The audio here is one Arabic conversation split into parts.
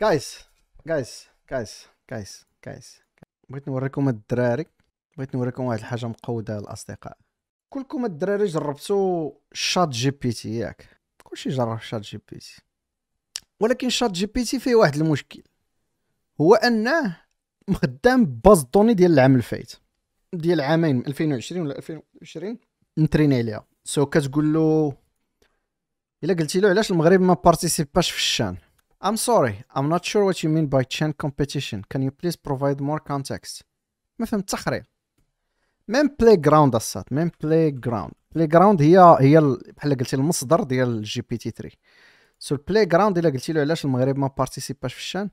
جايز جايز جايز جايز جايز بغيت نوريكم الدراري بغيت نوريكم واحد الحاجه مقوده الاصدقاء كلكم الدراري جربتوا شات جي بي تي ياك كلشي جرب شات جي بي تي ولكن شات جي بي تي فيه واحد المشكل هو انه مخدام باز دوني ديال العام الفايت ديال عامين 2020 ولا 2020 نتريني عليها سو كتقول له الا قلتي له علاش المغرب ما بارتيسيباش في الشان I'm sorry, I'm not sure what you mean by chain competition. Can you please provide more context? ما فهمت تحرير. ميم بلاي جراوند اسات ميم بلاي جراوند بلاي جراوند هي هي بحال قلتي المصدر ديال الجي بي تي 3 سو البلاي جراوند الا قلتي له علاش المغرب ما بارتيسيباش في الشان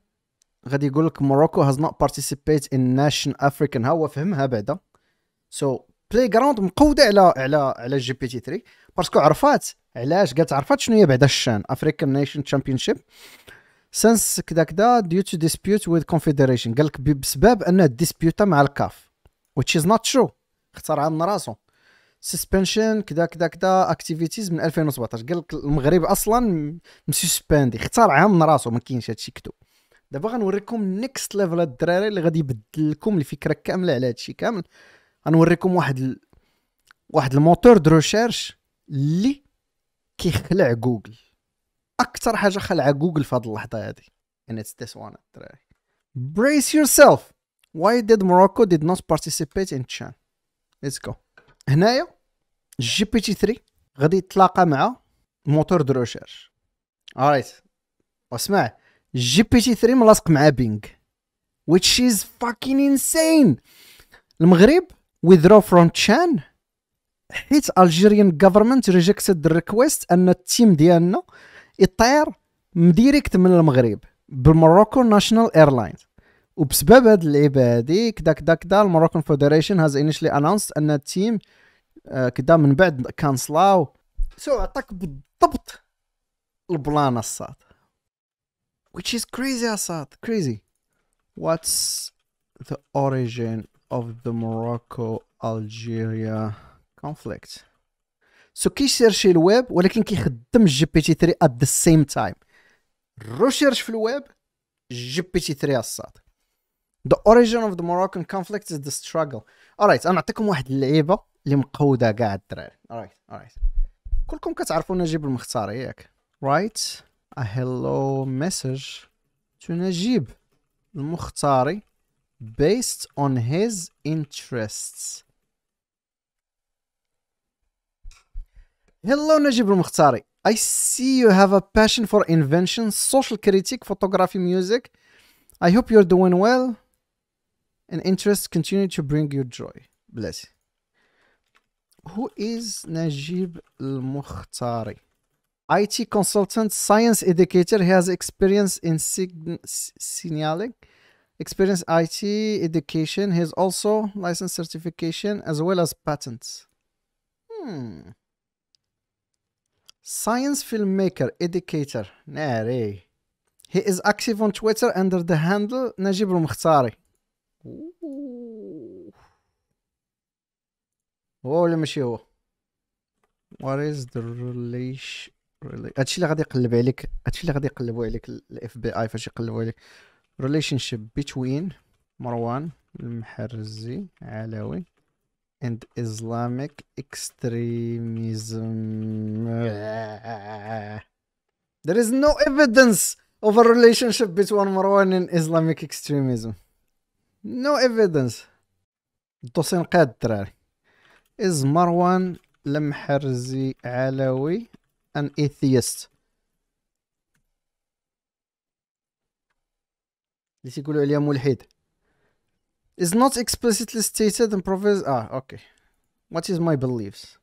غادي يقول لك موروكو هاز نوت بارتيسيبيت ان ناشن افريكان ها هو فهمها بعدا سو بلاي جراوند مقوده على على على الجي بي تي 3 باسكو عرفات علاش قالت عرفات شنو هي بعدا الشان افريكان نيشن تشامبيونشيب سنس كدا كدا ديو تو ديسبيوت ويز كونفدريشن قالك بسبب انه ديسبيوتا مع الكاف which is not true اختار عن راسو سسبنشن كدا كدا كدا اكتيفيتيز من 2017 قالك المغرب اصلا مسسباندي اختار من راسو ما كاينش هادشي كتب دابا غنوريكم نيكست ليفل الدراري اللي غادي يبدل لكم الفكره كامله على هادشي كامل غنوريكم واحد ال... واحد الموتور دو ريشيرش اللي كيخلع جوجل اكثر حاجه خلع جوجل في هذه اللحظه هذه and it's this one الدراري brace yourself why did Morocco did not participate in Chan let's go هنايا جي بي تي 3 غادي يتلاقى مع موتور دو ريشيرش alright واسمع جي بي تي 3 ملاصق مع بينغ which is fucking insane المغرب withdraw from Chan حيت Algerian government rejected the request ان التيم ديالنا يطير مديريكت من المغرب بالمروكو ناشونال ايرلاينز وبسبب هاد اللعيبه هادي كدا كدا كدا الموروكان فيدريشن هاز انيشلي انونس ان التيم آه، كدا من بعد كانسلاو سو عطاك بالضبط البلان الصاد which is crazy اصاط crazy what's the origin of the Morocco Algeria conflict سو كيسيرشي الويب ولكن كيخدم الجي بي تي 3 ات ذا سيم تايم الريسيرش في الويب جي بي تي 3 الصاد The origin of the Moroccan conflict is the struggle. Alright, انا نعطيكم واحد اللعيبه اللي مقوده كاع الدراري. Alright, اورايت كلكم كتعرفوا نجيب المختار ياك. رايت A hello message to نجيب المختاري based on his interests. Hello Najib Mukhtari. I see you have a passion for invention, social critique, photography, music. I hope you're doing well and interests continue to bring you joy. Bless. Who is Najib mukhtari IT consultant, science educator. He has experience in signaling, experience IT education. He has also license certification as well as patents. Hmm. Science filmmaker, educator. ناري. He is active on Twitter under the handle نجيب المختاري. هو ولا ماشي هو؟ What is the relation هادشي اللي غادي يقلب عليك هادشي اللي غادي يقلبوا عليك الاف بي اي فاش يقلبوا عليك relationship between مروان المحرزي علوي and Islamic extremism. there is no evidence of a relationship between Marwan and Islamic extremism. No evidence. الدوسين Is Marwan المحرزي علوي an atheist? اللي تيقولوا عليها ملحد. is not explicitly stated in prophets. Ah, okay. What is my beliefs?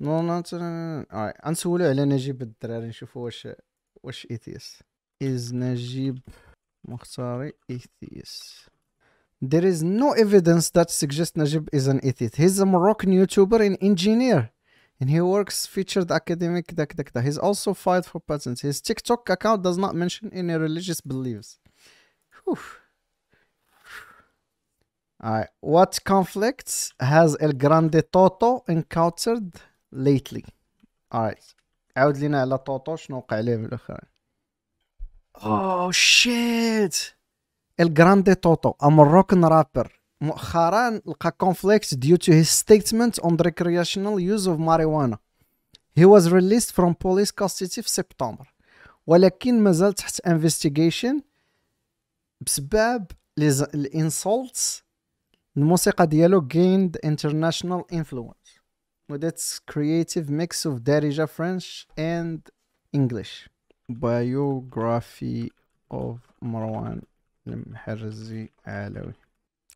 No, no, no, no, no. Alright, Najib على نجيب الدراري نشوفو واش واش atheist. Is نجيب مختاري atheist. There is no evidence that suggests Najib is an atheist. He's a Moroccan YouTuber and engineer. And he works featured academic da, da, da. He's also filed for patents. His TikTok account does not mention any religious beliefs. Whew. Alright. What conflicts has El Grande Toto encountered lately? Alright. عاود لينا على توتو شنو وقع ليه من الاخر. Oh shit. El Grande Toto, a Moroccan rapper. مؤخرا لقى conflicts due to his statement on the recreational use of marijuana. He was released from police custody في سبتمبر. ولكن مازال تحت investigation بسبب الانسولتس الموسيقى ديالو gained international influence with its creative mix of Darija French and English biography of مروان المحرزي علوي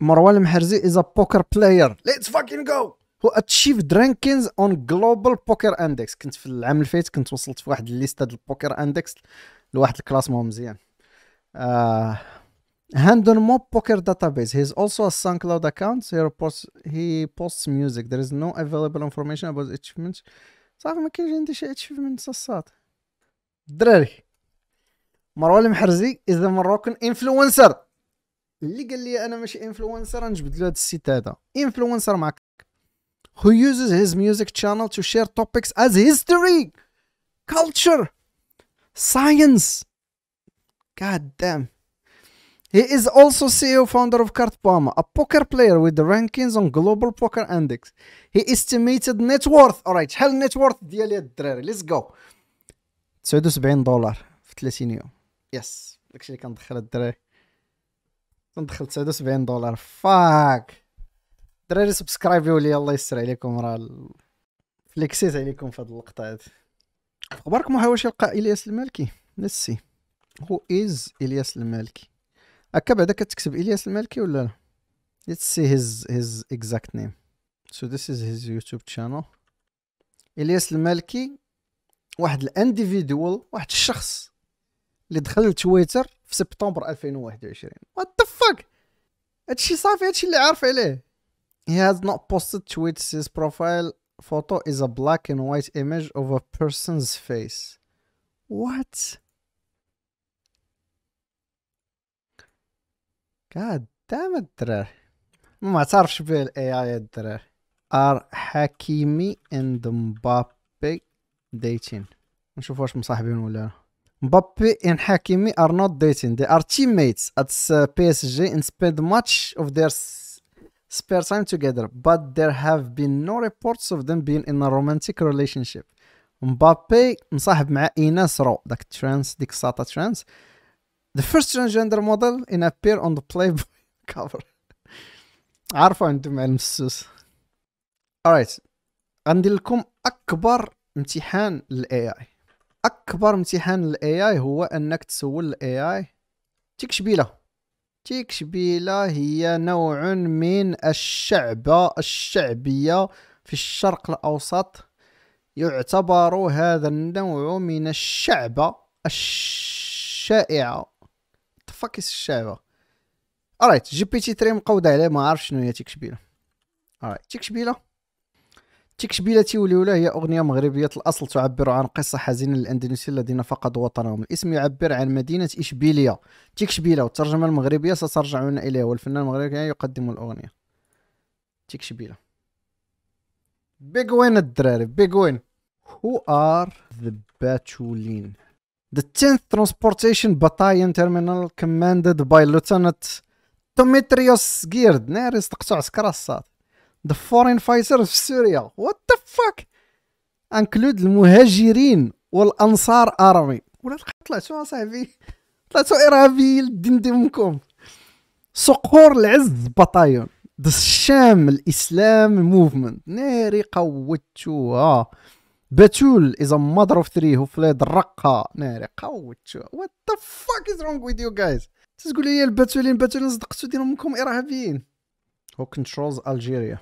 مروان المحرزي is a poker player let's fucking go who achieved rankings on global poker index كنت في العام اللي فات كنت وصلت في واحد الليسته ديال البوكر اندكس لواحد الكلاسمون مزيان آه Handon Mob Poker Database. He's also a SoundCloud account. He posts, he posts music. There is no available information about achievements. So ما كاينش عندي شي achievements الصاد الدراري مروان المحرزي از مروكن انفلونسر اللي قال لي influencer. ماشي انفلونسر نجبد له هذا السيت هذا Influencer معك who uses his music channel to share topics as history culture science god damn He is also CEO founder of Kartpama, a poker player with the rankings on Global Poker Index. He estimated net worth. Alright, شحال net worth ديالي الدراري؟ Let's go. 79 دولار في 30 يوم. Yes. داكشي اللي كندخل الدراري. كندخل 79 دولار. فاك. الدراري سبسكرايبيو لي الله يستر عليكم راه فليكسيت عليكم في هاد اللقطه هادي. اخباركم هواشي القاء الياس المالكي؟ نسي. هو از الياس المالكي؟ هكا بعدا كتكتب الياس المالكي ولا لا let's see his هيز exact name so this is his youtube channel الياس المالكي واحد الانديفيدوال واحد الشخص اللي دخل لتويتر في سبتمبر 2021 وات ذا فاك هادشي صافي هادشي اللي عارف عليه he has not posted tweets his profile photo is a black and white image of a person's face what قاعد damn الدراري ما تعرفش بيه الاي اي الدراري ار حكيمي اند مبابي ديتين نشوف واش مصاحبين ولا مبابي ان حكيمي ار نوت ديتين ميتس ات بي اس جي ان spend ماتش اوف ذير spare time together but there have been no reports of them being in a romantic relationship مبابي مصاحب مع ايناس رو داك ترانس ديك ساطا ترانس The first transgender model in appear on the Playboy cover. عارفه عندهم علم السوس. Alright. غندير لكم أكبر امتحان للاي اي اكبر امتحان للاي اي هو انك تسول الاي اي تيك شبيله هي نوع من الشعبة الشعبية في الشرق الأوسط يعتبر هذا النوع من الشعبة الشائعة فاكيس الشعبه ارايت جي بي تي 3 مقوده عليه ما عارف شنو هي تيكشبيلة ارايت تيكشبيلة تيولي ولا هي اغنيه مغربيه الاصل تعبر عن قصه حزينه للأندونيسي الذين فقدوا وطنهم الاسم يعبر عن مدينه اشبيليه تيكشبيلة والترجمه المغربيه سترجعون اليه والفنان المغربي يقدم الاغنيه تيكشبيلة بيج وين الدراري بيج وين Who are the Batulin? The 10th Transportation Battalion Terminal commanded by Lieutenant Demetrios Geared ناري صدقتو عسكر الصاد The foreign fighters في سوريا what the fuck انكلود المهاجرين والانصار ارمي ولا طلعتو اصاحبي طلعتو ارهابيين دندمكم صقور العز بطايون الشام الاسلام موفمنت ناري قوتوها باتول از ا مادر اوف ثري هو فلاد الرقه ناري قوتشو وات ذا فاك از رونغ ويز يو جايز تقول لي الباتولين باتولين صدقتو ديرهم منكم ارهابيين هو كنترولز الجيريا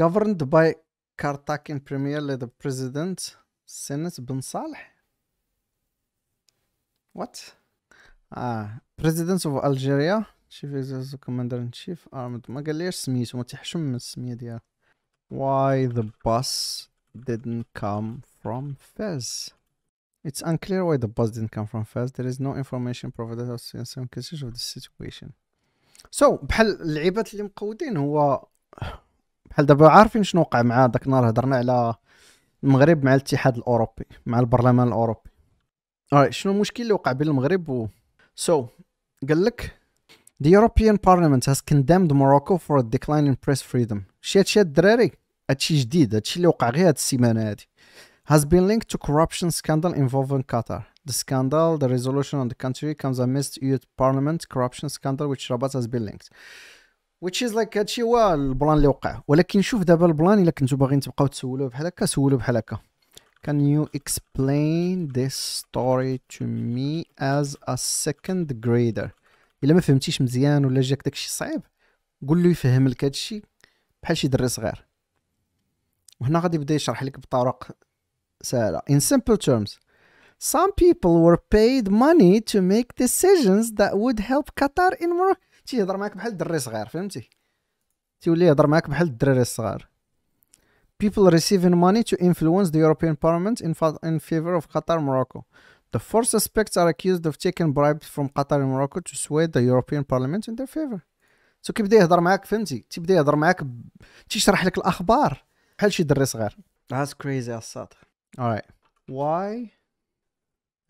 governed by بريمير premier ذا president سينس بن صالح وات اه ah, president of Algeria chief is commander in chief armed ما قاليش سميتو ما تحشم من السميه ديالو why the باس didn't come from Fez. It's unclear why the bus didn't come from Fez. There is no information provided us in some cases of this situation. So بحال اللعيبات اللي مقودين هو بحال دابا عارفين شنو وقع مع داك النهار هضرنا على المغرب مع الاتحاد الاوروبي مع البرلمان الاوروبي right, شنو المشكل اللي وقع بين المغرب و So قال لك The European Parliament has condemned Morocco for a decline in press freedom. شات شات الدراري هادشي جديد هادشي اللي وقع غير هاد السيمانه هادي has been linked to corruption scandal involving Qatar. The scandal, the resolution on the country comes amidst EU Parliament corruption scandal which Rabat has been linked. which is like هادشي هو البلان اللي وقع ولكن شوف دابا البلان الا كنتو باغيين تبقاو تسولوا بحال هكا سولوا بحال هكا Can you explain this story to me as a second grader الا ما فهمتيش مزيان ولا جاك داكشي صعيب قول له يفهم لك هادشي بحال شي دري صغير وهنا غادي يبدا يشرح لك بطرق سهله in simple terms some people were paid money to make decisions that would help Qatar in Morocco تيهضر معاك بحال دري صغير فهمتي تيولي يهضر معاك بحال الدراري الصغار people receiving money to influence the European Parliament in, in favor of Qatar Morocco The four suspects are accused of taking bribes from Qatar and Morocco to sway the European Parliament in their favor. سو so كيبدا يهضر معاك فهمتي تيبدا يهضر معاك تيشرح لك الاخبار بحال شي دري صغير هاز كريزي الساط alright why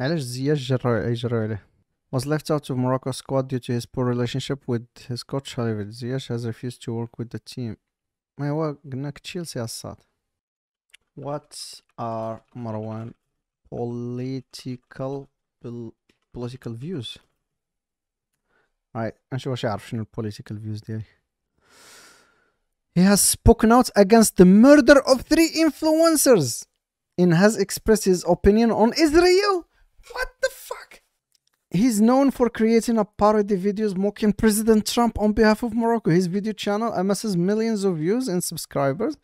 علاش زياش جروا يجرو عليه was left out of Morocco squad due to his poor relationship with his coach however Ziyech has refused to work with the team ما هو قلناك تشيلسي الساط what are Marwan political political views right نشوف واش يعرف شنو political views ديالي He has spoken out against the murder of three influencers and has expressed his opinion on Israel. What the fuck? He's known for creating a parody videos mocking President Trump on behalf of Morocco. His video channel amasses millions of views and subscribers.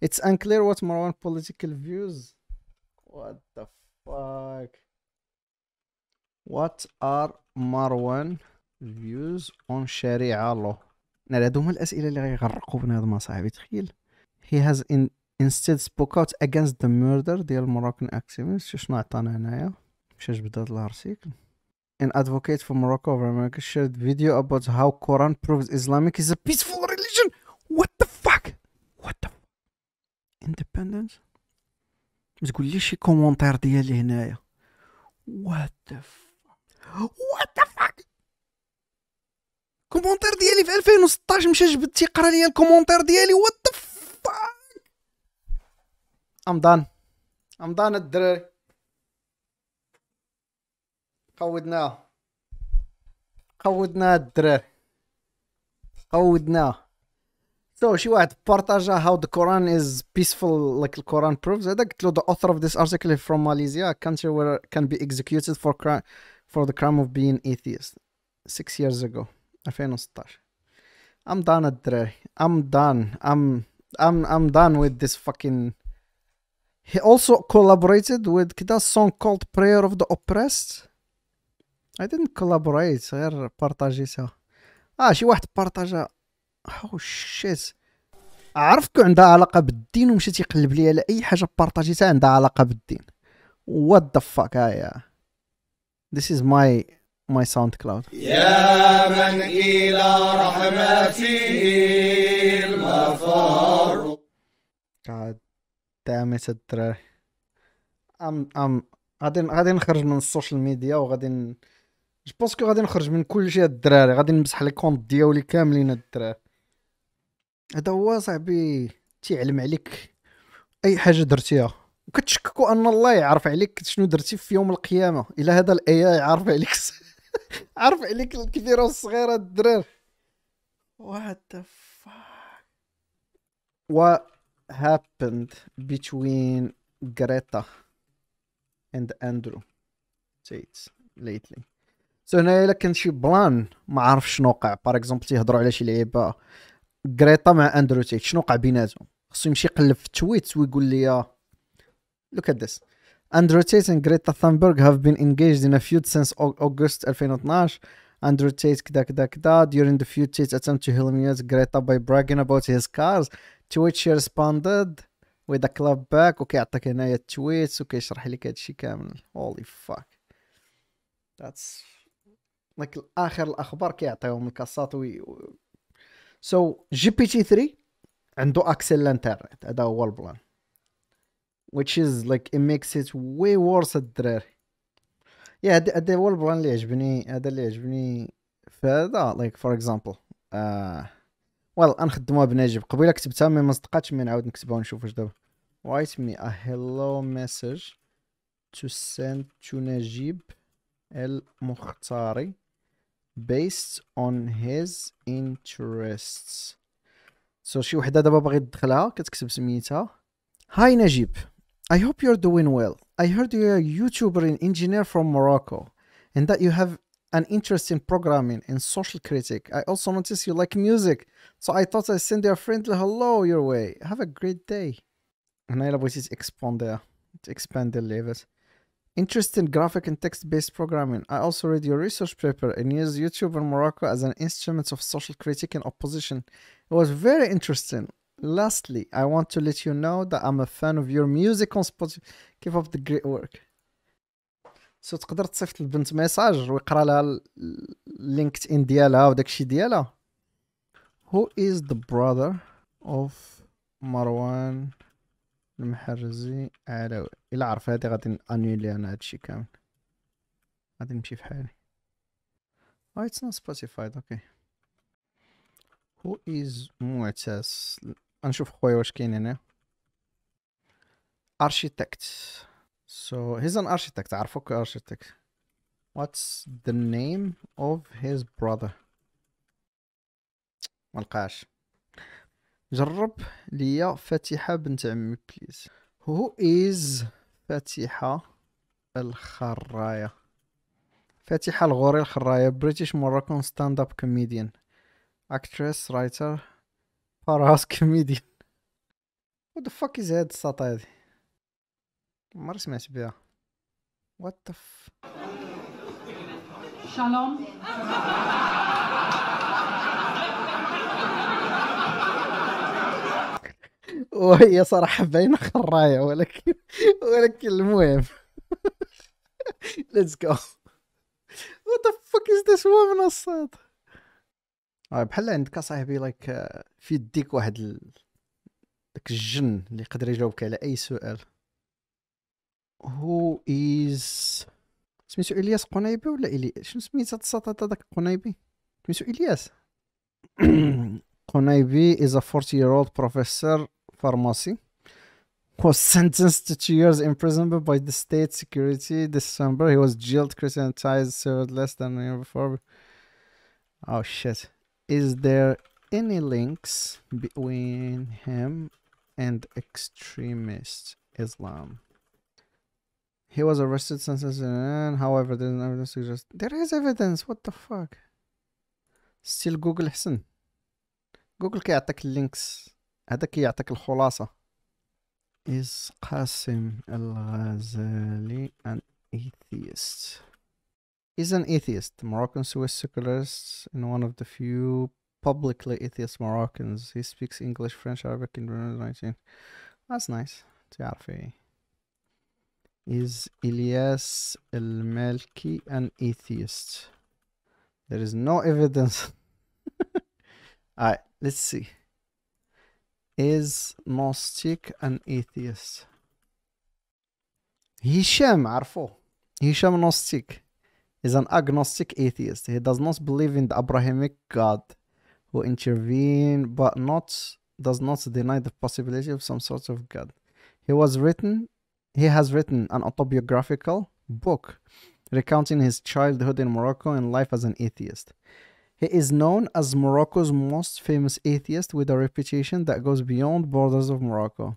It's unclear what Marwan's political views. What the fuck? What are Marwan views on Sharia law? نار هادو هما الاسئله اللي غيغرقوا بنادم اصاحبي تخيل هي هاز ان instead spoke out against the murder ديال Moroccan activists شنو عطانا هنايا مشاش بدا الارتيكل an advocate for Morocco over America shared video about how Quran proves Islamic is a peaceful religion what the fuck what the independence ما تقوليش شي كومونتير ديالي هنايا what the fuck what الكومونتير ديالي في 2016 مشى جبد تيقرا لي الكومونتير ديالي وات ذا فاك امضان امضان الدراري قودناها قودنا الدراري قودناها سو so, شي واحد بارطاجا هاو ذا كوران از بيسفول لايك الكوران بروفز هذا قلت له ذا اوثر اوف ذيس ارتكل فروم ماليزيا country where can be executed for crime for the crime of being atheist six years ago 2016 I'm done الدراري I'm done I'm I'm I'm done with this fucking He also collaborated with كده song called Prayer of the Oppressed I didn't collaborate غير بارطاجيتها اه شي واحد بارطاجا oh شيت عرفتك عندها علاقه بالدين ومشيت يقلب لي على اي حاجه بارطاجيتها عندها علاقه بالدين وات ذا فاك هايا this is my ماي ساوند كلاود يا من إلى رحمتي المفر God damn it الدراري ام ام غادي غادي نخرج من السوشيال ميديا وغادي جو جو كو غادي نخرج من كلشي هاد الدراري غادي نمسح لي كونت ديالي كاملين هاد الدراري هذا هو صاحبي تيعلم عليك اي حاجه درتيها كتشككوا ان الله يعرف عليك شنو درتي في يوم القيامه الى هذا الاي عارف عليك عارف عليك الكبيره والصغيره الدراري وات ذا فاك و هابند بيتوين جريتا اند اندرو تيتس ليتلي سو هنايا الا كان شي بلان ما عارف شنو وقع باغ اكزومبل تيهضروا على شي لعيبه جريتا مع اندرو تيت شنو وقع بيناتهم خصو يمشي يقلب في التويت ويقول لي لوك ات ذس Andrew Tate and Greta Thunberg have been engaged in a feud since August 2012. Andrew Tate كدا كدا كدا during the feud Tate attempted to humiliate Greta by bragging about his cars to which she responded with a clap back Okay, وكيعطيك هنايا التويتس وكيشرح لك هادشي كامل holy fuck that's like اخر الاخبار كيعطيهم الكاسات وي So GPT بي 3 عنده اكسل الانترنت هذا هو البلان which is like it makes it way worse الدراري يا هذا هذا هو البلان اللي عجبني هذا اللي عجبني فهذا لايك فور اكزامبل well نخدموها بنجيب قبيله كتبتها مي ما صدقاتش مي نعاود نكتبها ونشوف واش دابا write me a hello message to send to نجيب المختاري based on his interests. so, شي وحده دابا باغي تدخلها كتكتب سميتها هاي نجيب I hope you're doing well. I heard you're a YouTuber and engineer from Morocco and that you have an interest in programming and social critic. I also noticed you like music, so I thought I'd send you a friendly hello your way. Have a great day. And I love what expand there. It expand the levels. Interest in graphic and text-based programming. I also read your research paper and used YouTube in Morocco as an instrument of social critique and opposition. It was very interesting. Lastly, I want to let you know that I'm a fan of your music on Spotify. Keep up the great work. سو تقدر تصيفط للبنت ميساج ويقرا لها اللينكد ان ديالها وداكشي ديالها Who is the brother of مروان المحرزي علاوي الا عرف هادي غادي انيلي انا هادشي كامل غادي نمشي في حالي اه اتس نوت سبوتيفاي اوكي Who is معتز نشوف خويا واش كاين هنا architect so he's an architect عرفوك architect what's the name of his brother ملقاش جرب ليا فاتحة بنت عمي بليز who is فاتحة الخراية فاتحة الغوري الخراية British Moroccan stand up comedian actress writer هاوس كوميديان و ذا فاك از هاد الساط هادي عمري سمعت بها وات ذا ف شالوم وهي صراحة باينة خراية ولكن ولكن المهم ليتس جو وات ذا فاك از ذيس وومن الصوت بحال عندك صاحبي لايك في يديك واحد ال... داك الجن اللي يقدر يجاوبك على اي سؤال هو از سميتو الياس قنيبي ولا الي شنو سميت هاد السطات هذاك قنيبي سميتو الياس قنيبي از ا 40 year old professor pharmacy was sentenced to two years imprisonment by the state security December. He was jailed, Christianized, served less than a year before. Oh shit is there any links between him and extremist Islam? He was arrested since then. However, there is evidence suggest there is evidence. What the fuck? Still Google Google. جوجل كيعطيك links. هذا كيعطيك الخلاصة is Qasim al-Ghazali an atheist is an atheist, Moroccan Swiss secularist, and one of the few publicly atheist Moroccans. He speaks English, French, Arabic, and 19. That's nice. تعرفي Is Ilyas El Melki an atheist? There is no evidence. Alright, let's see. Is Mostik an atheist? هشام عرفوه هشام Mostik is an agnostic atheist. He does not believe in the Abrahamic God who intervened but not does not deny the possibility of some sort of God. He was written he has written an autobiographical book recounting his childhood in Morocco and life as an atheist. He is known as Morocco's most famous atheist with a reputation that goes beyond borders of Morocco.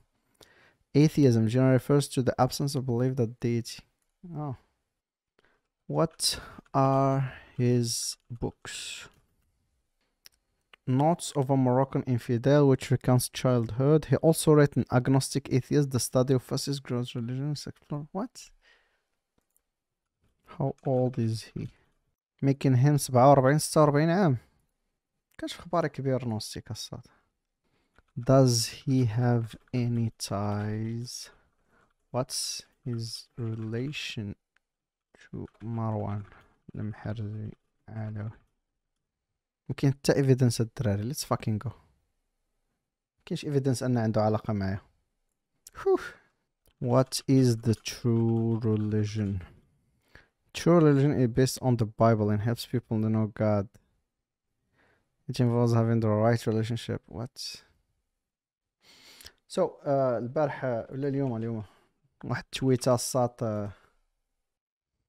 Atheism generally refers to the absence of belief that deity. Oh. What are his books? Notes of a Moroccan Infidel, which recounts childhood. He also wrote an agnostic atheist, the study of fascist gross religion, what? How old is he? making him 47 46 عام كانش اخبار كبير نوصي كسات does he have any ties what's his relation شو مروان المحرزي علاوي مكاين حتى ايفيدنس الدراري ليتس go. جو مكاينش ايفيدنس ان عنده علاقه معايا What is the true religion? True religion is based on the Bible and helps people to know God. It involves having the right relationship. What? So, uh, البارحة ولا اليوم اليوم واحد تويتة الساط uh,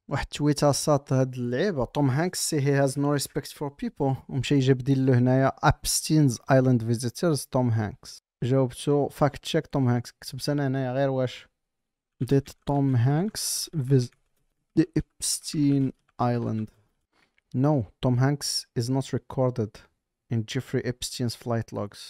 واحد التويته ساط هاد اللعيبه توم هانكس سي هي هاز نو ريسبكت فور بيبل ومشى يجبدل له هنايا ابستينز ايلاند فيزيتورز توم هانكس جاوبتو فاكت تشيك توم هانكس كتبت انا هنايا غير واش ديت توم هانكس فيز ذا ابستين ايلاند نو توم هانكس از نوت ريكوردد in Jeffrey Epstein's flight logs.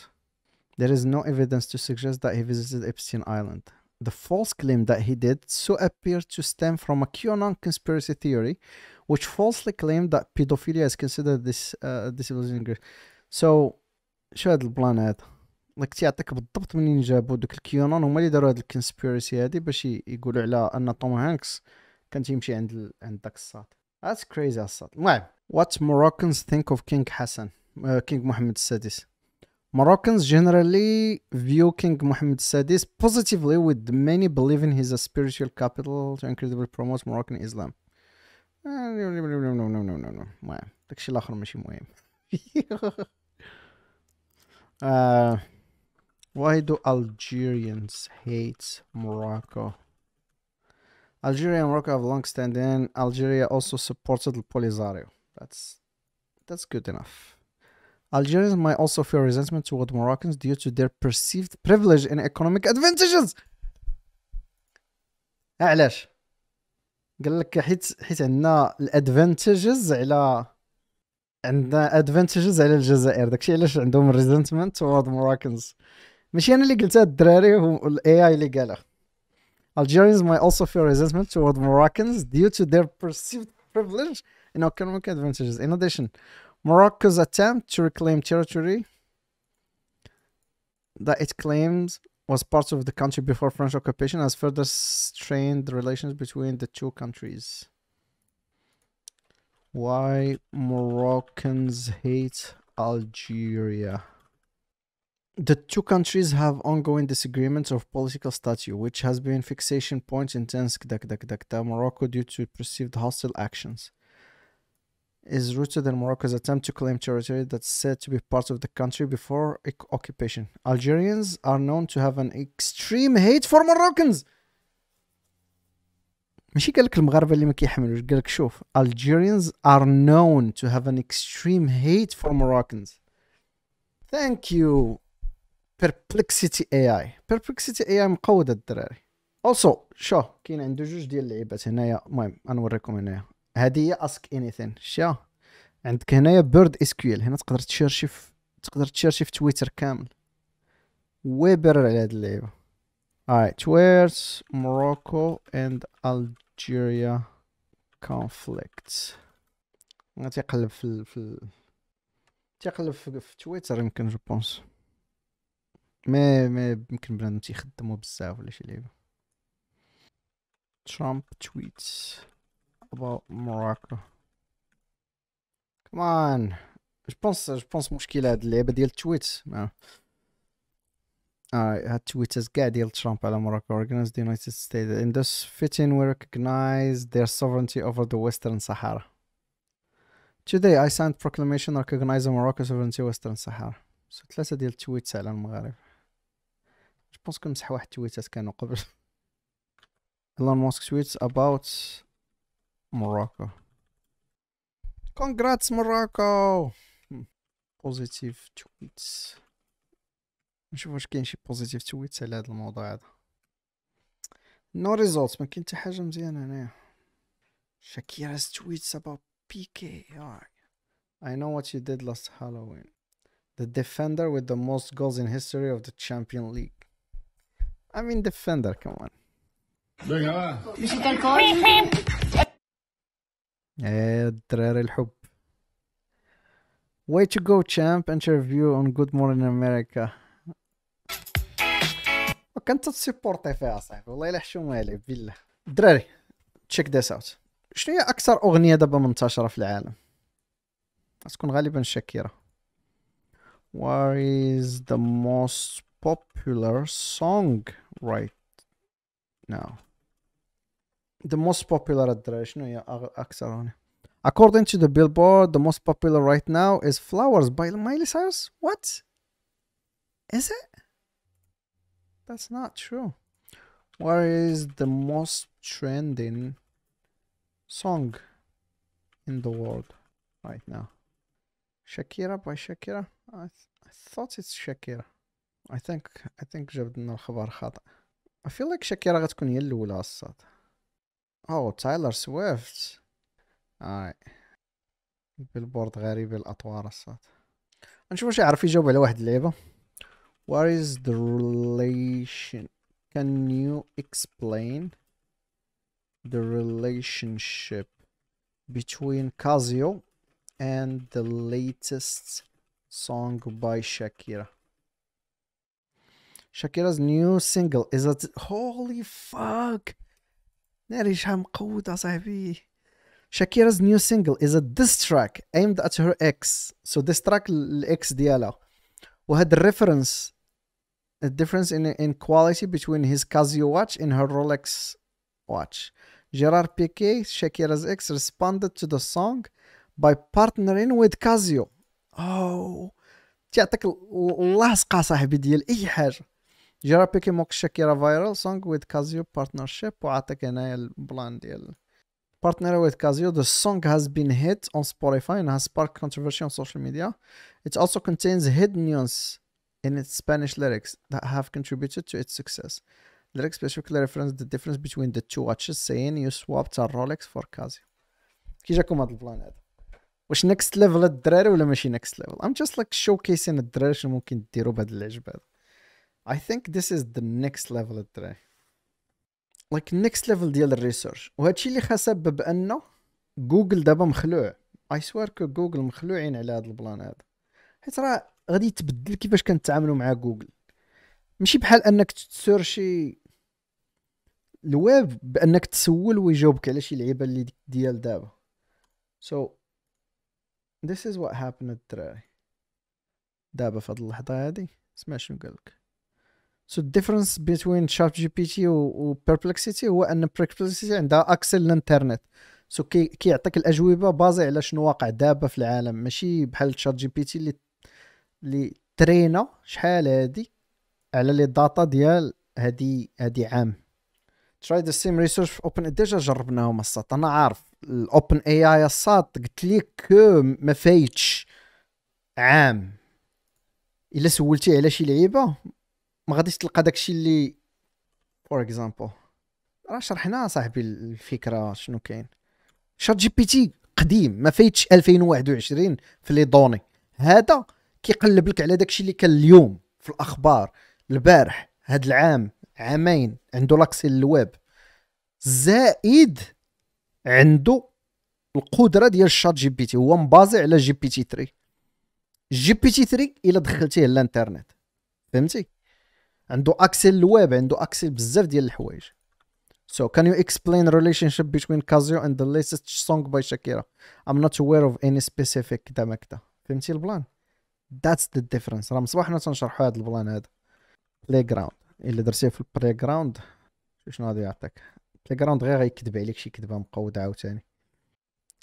There is no evidence to suggest that he visited Epstein Island the false claim that he did so appeared to stem from a QAnon conspiracy theory, which falsely claimed that pedophilia is considered this uh, disability. So شو هاد البلان هذا؟ لك تيعطيك بالضبط منين جابو دوك الكيونون هما اللي داروا هاد الكونسبيرسي هادي باش يقولوا على ان توم هانكس كان تيمشي عند ال... عند داك الساط That's crazy الساط المهم What Moroccans think of King Hassan uh, King Mohammed السادس Moroccans generally view King Mohammed VI positively, with many believing he's a spiritual capital to incredibly promote Moroccan Islam. No, no, no, no, no, no, no. داكشي الاخر ماشي مهم. why do Algerians hate Morocco? Algeria and Morocco have long-standing. Algeria also supported Polisario. That's that's good enough. Algerians might also feel resentment toward Moroccans due to their perceived privilege and economic advantages علاش قال لك حيت حيت عندنا الادفانتجز على عندنا ادفانتجز على الجزائر داكشي علاش عندهم الريزنتمنت تورد مراكنز ماشي انا اللي قلتها الدراري هو الاي اي اللي قالها Algerians might also feel resentment toward Moroccans due to their perceived privilege and economic advantages. In addition, Morocco's attempt to reclaim territory that it claims was part of the country before French occupation has further strained the relations between the two countries. Why Moroccans hate Algeria? The two countries have ongoing disagreements of political status, which has been fixation point in Tensk, Morocco due to perceived hostile actions is rooted in Morocco's attempt to claim territory that's said to be part of the country before occupation. Algerians are known to have an extreme hate for Moroccans. ماشي قال لك المغاربه اللي ما كيحملوش قال لك شوف Algerians are known to have an extreme hate for Moroccans. Thank you Perplexity AI. Perplexity AI مقوده الدراري. Also شو كاين عنده جوج ديال اللعيبات هنايا المهم غنوريكم هنايا هذه هي اسك انيثين شتيها عندك هنايا بيرد اس كيو هنا تقدر تشيرشي في تقدر تشيرشي في تويتر كامل ويبر على هاد اللعيبه اي where's موروكو اند الجيريا كونفليكت تيقلب في ال... في ال... تيقلب في, في تويتر يمكن جو بونس مي مي يمكن بنادم تيخدمو بزاف ولا شي لعيبه ترامب تويتس about Morocco? Come on. Je pense je pense مشكلة هاد اللعبة ديال التويت. No. Alright, هاد تويتات كاع ديال Trump, على Morocco organized the United States in this fitting we recognize their sovereignty over the Western Sahara. Today I signed proclamation recognizing Morocco's sovereignty Western Sahara. So ثلاثة ديال التويتس على المغرب. Je pense كنمسح واحد التويتات كانوا قبل. Elon Musk tweets about Morocco. Congrats, Morocco! Hm, positive tweets. نشوف واش كاين شي بوزيتيف تويتس على هذا الموضوع هذا نو ريزولت ما كاين حتى حاجه مزيانه هنايا شاكيرا's about PKR I know what you did last Halloween the defender with the most goals in history of the Champion League I mean defender come on ايه الحب way to go champ interview on good morning america كنت تسيبورتي فيها صاحبي والله الا حشومه عليه بالله دراري تشيك ذيس اوت شنو هي اكثر اغنيه دابا منتشره في العالم غتكون غالبا شاكيرا What is the most popular song right now the most popular at شنو هي according to the billboard the most popular right now is flowers by Miley Cyrus what is it that's not true what is the most trending song in the world right now Shakira by Shakira I, th I thought it's Shakira I think I think I feel like Shakira غتكون هي الاولى Oh, Taylor Swift. All right. بالبورد غريبة الأطوار نشوف واش يعرف يجاوب على واحد What is the relation Can you explain the relationship between Casio and the latest song by Shakira? Shakira's new single is a holy fuck صاحبي Shakira's new single is a diss track aimed at her ex. So this track الاكس ديالها. وهاد الريفرنس a difference in in quality between his Casio watch and her Rolex watch. Gerard Piqué, Shakira's ex, responded to the song by partnering with Casio. Oh, تعطيك اللصقة صاحبي ديال أي حاجة. جربي موكشك يرى فايرال سونغ ويد كازيو بارتنرشيب وعطيك هنايا partner with Casio, the song has been hit on Spotify and has sparked controversy on social media. It also contains hidden nuance in its Spanish lyrics that have contributed to its success. Lyrics specifically reference the difference between the two watches, saying you swapped a Rolex for Casio. كي جاكم هذا البلان which next level الدراري ولا machine next level؟ I'm just like showcasing a شنو ممكن ديروا بهذا العجب I think this is the next level الدراري like next level ديال الريسيرش وهادشي اللي خاصه بانه جوجل دابا مخلوع I swear كو جوجل مخلوعين على هاد البلان هذا حيت راه غادي تبدل كيفاش كنتعاملوا مع جوجل ماشي بحال انك تسيرشي الويب بانك تسول ويجاوبك على شي لعيبه اللي ديال دابا so, this is what happened الدراري دابا في هاد اللحظه هادي اسمع شنو قالك سو الديفرنس بين شات جي بي تي وبيربلكسيتي هو ان بيربلكسيتي عندها اكسل للانترنت سو so كي كيعطيك الاجوبه بازي على شنو واقع دابا في العالم ماشي بحال شات جي بي تي اللي اللي ترينا شحال هادي على لي داتا ديال هادي هادي عام تراي ذا سيم ريسيرش في اوبن ديجا جربناهم الصاط انا عارف الاوبن اي اي الصاط قلت كو ما فايتش عام الا سولتي على شي لعيبه ما غاديش تلقى داكشي اللي فور اكزامبل راه شرحنا صاحبي الفكره شنو كاين شات جي بي تي قديم ما فايتش 2021 في لي دوني هذا كيقلب لك على داكشي اللي كان اليوم في الاخبار البارح هاد العام عامين عنده لاكسي للويب زائد عنده القدره ديال الشات جي بي تي هو مبازي على جي بي تي 3 جي بي تي 3 الا دخلتيه للانترنت فهمتي عنده اكسل الويب عنده اكسل بزاف ديال الحوايج So can you explain the relationship between Casio and the latest song by Shakira? I'm not aware of any specific كدا ما فهمتي البلان That's the difference راه مصباح حنا تنشرحوا هذا البلان هذا بلاي جراوند الا درتيه في البلاي جراوند شنو غادي يعطيك بلاي جراوند غير غيكذب عليك شي كذبه مقوده عاوتاني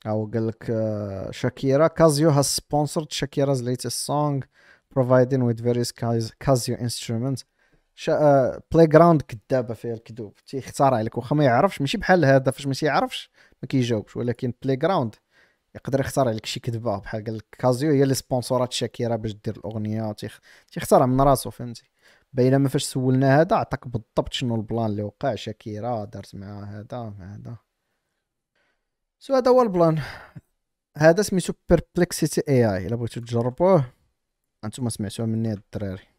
او قال لك شاكيرا كازيو has sponsored Shakira's latest song providing with various Casio instruments شا... بلاي جراوند كذابه فيها الكذوب تيختار عليك واخا ما يعرفش ماشي بحال هذا فاش ما تيعرفش ما كيجاوبش ولكن بلاي جراوند يقدر يختار عليك شي كذبه بحال قال لك كازيو هي اللي سبونسورات شاكيرا باش دير الاغنيه تيخ... تيختار من راسو فهمتي بينما فاش سولنا هذا عطاك بالضبط شنو البلان اللي وقع شاكيرا دارت مع هذا مع هذا سو هذا هو البلان هذا سميتو بيربلكسيتي اي اي الا بغيتو تجربوه انتم سمعتوها مني الدراري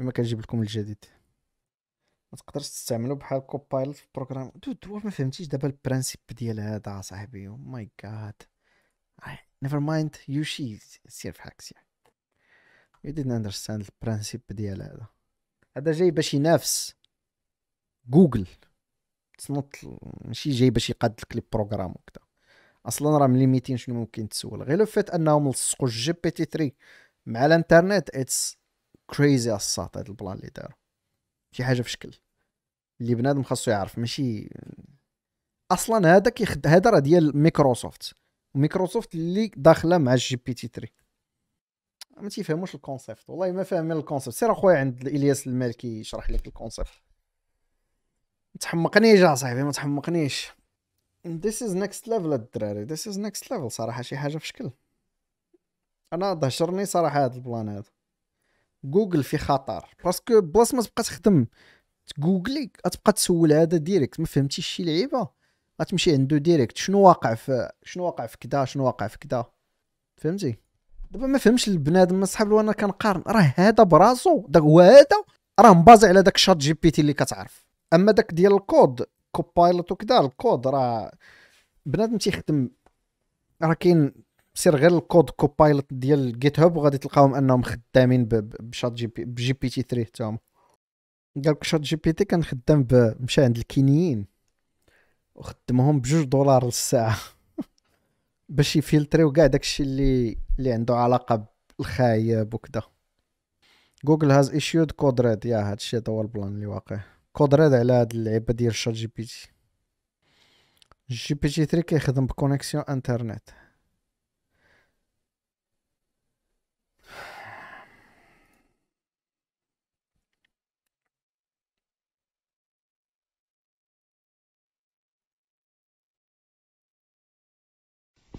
بما كنجيب لكم الجديد ما تقدرش تستعملو بحال كوبايلوت في بروغرام دو دو ما فهمتيش دابا البرانسيب ديال هذا صاحبي او ماي جاد نيفر مايند شي سير في حاكس يو ديدنت اندرستاند البرانسيب ديال هذا هذا جاي باش ينافس جوجل تصنط ماشي جاي باش يقاد لك لي بروغرام وكذا اصلا راه مليميتين شنو ممكن تسول غير لو فات انهم لصقوا جي بي تي 3 مع الانترنت اتس كريزي الساط هذا البلان اللي دارو شي حاجه في شكل اللي بنادم خاصو يعرف ماشي اصلا هذا كيخد هذا راه ديال مايكروسوفت مايكروسوفت اللي داخله مع الجي بي تي 3 ما تيفهموش الكونسيبت والله ما فاهمين الكونسيبت سير اخويا عند الياس المالكي يشرح لك الكونسيبت ما تحمقنيش اصاحبي ما تحمقنيش this is next level الدراري this is next level صراحه شي حاجه في شكل انا ظهرني صراحه هذا البلان هذا جوجل في خطر باسكو بلاص ما تبقى تخدم تجوجلي غتبقى تسول هذا ديريكت ما فهمتيش شي لعيبه غتمشي عنده ديريكت شنو واقع في شنو واقع في كدا شنو واقع في كدا فهمتي دابا ما فهمش البنادم صحاب لو انا كنقارن راه هذا براسو داك هو هذا راه مبازي على داك شات جي بي تي اللي كتعرف اما داك ديال الكود كوبايلوت وكذا الكود راه بنادم تيخدم راه كاين سير غير الكود كوبايلوت ديال جيت هاب وغادي تلقاهم انهم خدامين بشات جي بي بجي بي تي 3 حتى هما قال لك شات جي بي تي كان خدام مشى عند الكينيين وخدمهم بجوج دولار للساعه باش يفلتريو كاع داكشي اللي اللي عنده علاقه بالخايب وكدا جوجل هاز ايشيود كود ريد يا هادشي هذا هو البلان اللي واقع كود ريد على هاد اللعيبه ديال شات جي بي تي جي بي تي 3 كيخدم بكونيكسيون انترنت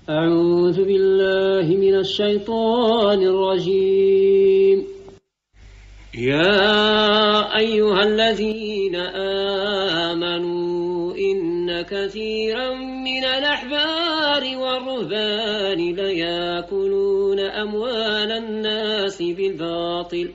أعوذ بالله من الشيطان الرجيم يا أيها الذين آمنوا إن كثيرا من الأحبار والرهبان ليأكلون أموال الناس بالباطل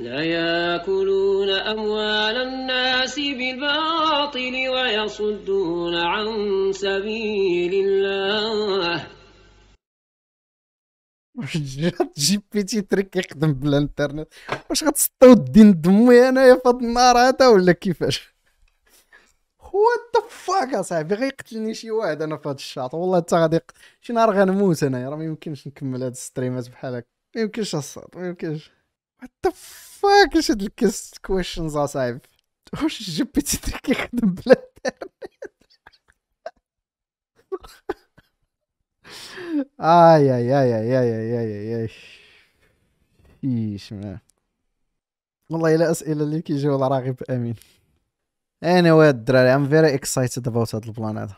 لا يأكلون أموال الناس بالباطل ويصدون عن سبيل الله واش جات جي بي تي تريك يخدم بلا انترنت واش غتسطو الدين دمي انايا يا فهاد النهار هذا ولا كيفاش وات ذا فاك اصاحبي غيقتلني شي واحد انا فهاد الشاط والله حتى غادي شي نهار غنموت انايا راه ما يمكنش نكمل هاد الستريمات بحال هكا ما يمكنش الصوت ما يمكنش وات فاك اش هاد الكست كويشنز اصاحبي واش جي بي تي تري كيخدم بلا اي اي اي اي اي اي اي اي ايش والله الا اسئله اللي كيجيو راغب امين anyway الدراري ام فيري اكسايتد اباوت هاد البلان هذا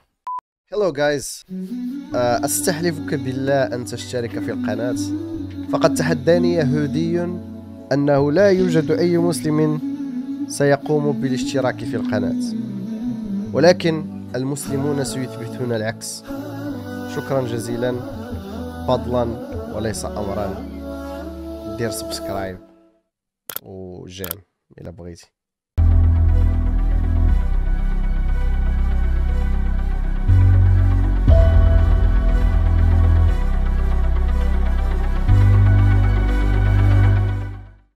هلو آه، جايز استحلفك بالله ان تشترك في القناه فقد تحداني يهودي أنه لا يوجد أي مسلم سيقوم بالاشتراك في القناة ولكن المسلمون سيثبتون العكس شكرا جزيلا فضلا وليس أمرا دير سبسكرايب وجيم إلى بغيتي